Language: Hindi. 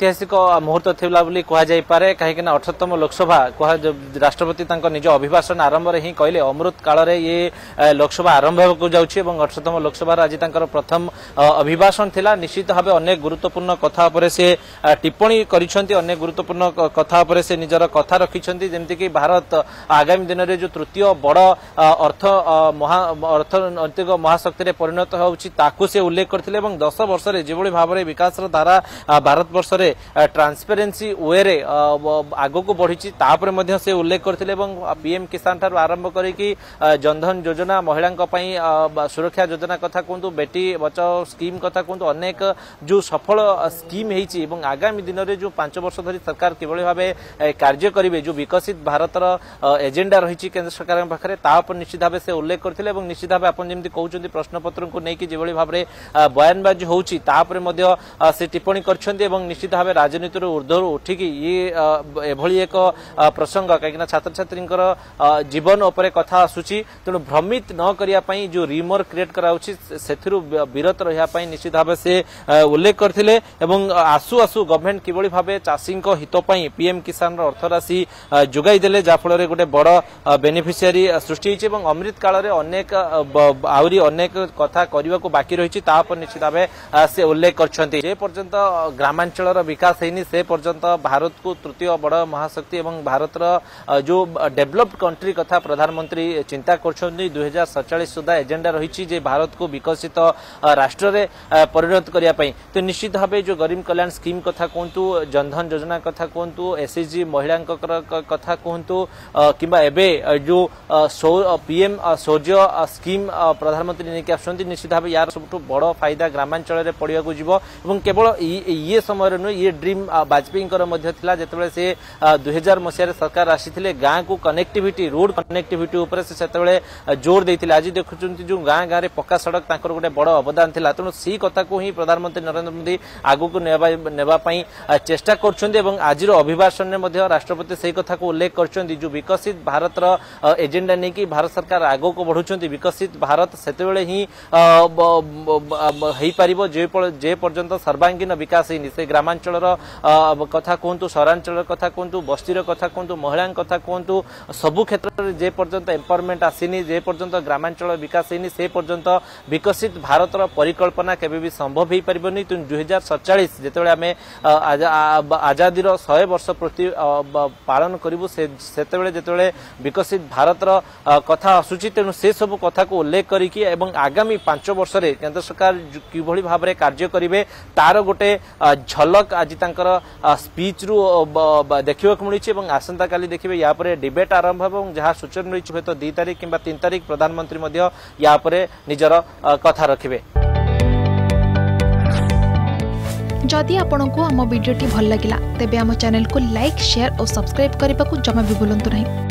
ଐତିହାସିକ ମୁହୂର୍ତ୍ତ ଥିଲା ବୋଲି କୁହାଯାଇପାରେ କାହିଁକିନା ଅଠରତମ ଲୋକସଭା ରାଷ୍ଟ୍ରପତି ତାଙ୍କ ନିଜ ଅଭିଭାଷଣ ଆରମ୍ଭରେ ହିଁ କହିଲେ ଅମୃତ କାଳରେ ଇଏ ଲୋକସଭା ଆରମ୍ଭ ହେବାକୁ ଯାଉଛି ଏବଂ ଅଠରତମ ଲୋକସଭାର ଆଜି ତାଙ୍କର ପ୍ରଥମ ଅଭିଭାଷଣ ଥିଲା ନିଶ୍ଚିତ ଭାବେ ଅନେକ ଗୁରୁତ୍ୱପୂର୍ଣ୍ଣ କଥା ଉପରେ ସେ ଟିପ୍ପଣୀ କରିଛନ୍ତି ଅନେକ ଗୁରୁତ୍ୱପୂର୍ଣ୍ଣ କଥା ଉପରେ ସେ ନିଜର କଥା ରଖିଛନ୍ତି ଯେମିତିକି ଭାରତ ଆଗାମୀ ଦିନରେ ଯେଉଁ ତୃତୀୟ ବଡ଼ ଅର୍ଥ ମହା ଅର୍ଥନୈତିକ ମହାଶକ୍ତିରେ ପରିଣତ ହେଉଛି ତାକୁ ସେ ଉଲ୍ଲେଖ କରିଥିଲେ ଏବଂ ଦଶ ବର୍ଷରେ ଯେଭଳି ଭାବରେ ବିକାଶର ଧାରା ଭାରତବର୍ଷରେ ট্রান্সপেরেন্সি ওয়েরে ଆଗକୁ ବଢ଼ିଛି ତାପରେ ମଧ୍ୟ ସେ ଉଲ୍ଲେଖ କରିଥିଲେ ଏବଂ ପିଏମ୍ କିଷାନ ଠାରୁ ଆରମ୍ଭ କରିକି ଜନଧନ ଯୋଜନା ମହିଳାଙ୍କ ପାଇଁ ସୁରକ୍ଷା ଯୋଜନା କଥା କୁହନ୍ତୁ ବେଟି ବଚାଓ ସ୍କିମ୍ କଥା କୁହନ୍ତୁ ଅନେକ ଯେଉଁ ସଫଳ ସ୍କିମ୍ ହେଇଛି ଏବଂ ଆଗାମୀ ଦିନରେ ଯେଉଁ ପାଞ୍ଚ ବର୍ଷ ଧରି ସରକାର କିଭଳି ଭାବେ କାର୍ଯ୍ୟ କରିବେ ଯେଉଁ ବିକଶିତ ଭାରତର ଏଜେଣ୍ଡା ରହିଛି କେନ୍ଦ୍ର ସରକାରଙ୍କ ପାଖରେ ତା ଉପରେ ନିଶ୍ଚିତ ଭାବେ ସେ ଉଲ୍ଲେଖ କରିଥିଲେ ଏବଂ ନିଶ୍ଚିତ ଭାବେ ଆପଣ ଯେମିତି କହୁଛନ୍ତି ପ୍ରଶ୍ନପତ୍ରକୁ ନେଇକି ଯେଭଳି ଭାବରେ ବୟାନବାଜି ହେଉଛି ତା ଉପରେ ମଧ୍ୟ ସେ ଟିପ୍ପଣୀ କରିଛନ୍ତି ଏବଂ ନିଶ୍ଚିତ भाव राजनीति ऊर्धर उठिक एक प्रसंग कहीं छात्र छात्री जीवन उपर कथ आसू तेणु भ्रमित नक जो रिमर क्रिएट करत रही निश्चित भाव से उल्लेख करते आसु आसु गवर्नमेंट कि चाषी हितपाई पीएम किसान अर्थराशि जोगाई देने जहाँफल गोटे बड़ बेनिफिसीयरी सृष्टि अमृत काल अनेक आहरी अनेक करने को बाकी रही निश्चित भाव से उल्लेख कर ग्रामांचलर विकास है से भारत को तृतीय बड महाशक्ति भारत जो डेभलप्ड कंट्री कथा प्रधानमंत्री चिंता कर दुई हजार सतचालिस सुधा रही भारत को विकसित राष्ट्र परिणत करने तो निश्चित भाव जो गरीब कल्याण स्कीम कथा कहतु जनधन योजना कथा कहतु एसएचजी महिलाको कथा कुहु कम्बा ए जो पीएम सौर्य स्कीम प्रधानमंत्री नहीं ଆସୁଛନ୍ତି निश्चित भाव यार सब बड़ फायदा ग्रामांचल पड़ा ଯିବ ଏବଂ କେବଳ ଇଏ ସମୟରେ तेणु ये ड्रीम वाजपेयी जिते से मसीह सरकार आसी गांव को कनेक्टिविटी रोड कनेक्टिविट से जोर दे आज देखुंत जो गांव गांव में पक्का सड़क तक गोटे बड़ अवदान थी तेणु सी कथा को ही प्रधानमंत्री नरेन्द्र मोदी आगक ने चेषा कर आज अभिभाषण में राष्ट्रपति से कथ को उल्लेख कर विकसित भारत एजेंडा नहीं कि भारत सरकार आग को बढ़ुंच विकसित भारत से ही जेपर्यंत सर्वांगीन विकास ही ग्रामांचल গ্রামাঞ্চলর কথা কুহতু সহরাঞ্চলর কথা কুহতু বস্তির কথা কুহতু মহিলা কথা কুহতু সবু ক্ষেত্রে যে পর্যন্ত এম্পাওয়ারমেন্ট আসিনি যে পর্যন্ত গ্রামাঞ্চল বিকাশ হয়নি সে পর্যন্ত বিকশিত ভারতর পরিকল্পনা কেবে বি সম্ভব হয়ে পারি তেমন দুই হাজার সতচাশ যেতবে আমি আজাদির শহে বর্ষ প্রতি পালন করবু সেতবে যেতবে বিকশিত ভারতর কথা আসুচি তেমন সেসব কথা উল্লেখ করি এবং আগামী পাঁচ বর্ষে কেন্দ্র সরকার কিভাবে ভাবে কার্য করবে তার গোটে ঝলক टक आज तक स्पीच रु देखा मिली आसंता का देखिए यापर डिबेट आरंभ हो जहां सूचना मिली हूं दु तारीख किन तारीख प्रधानमंत्री यापर निजर कथ रखे जदि आपण आम भिड्टे भल लगा तेब चेल को लाइक सेयार और सब्सक्राइब करने को जमा भी बुलां नहीं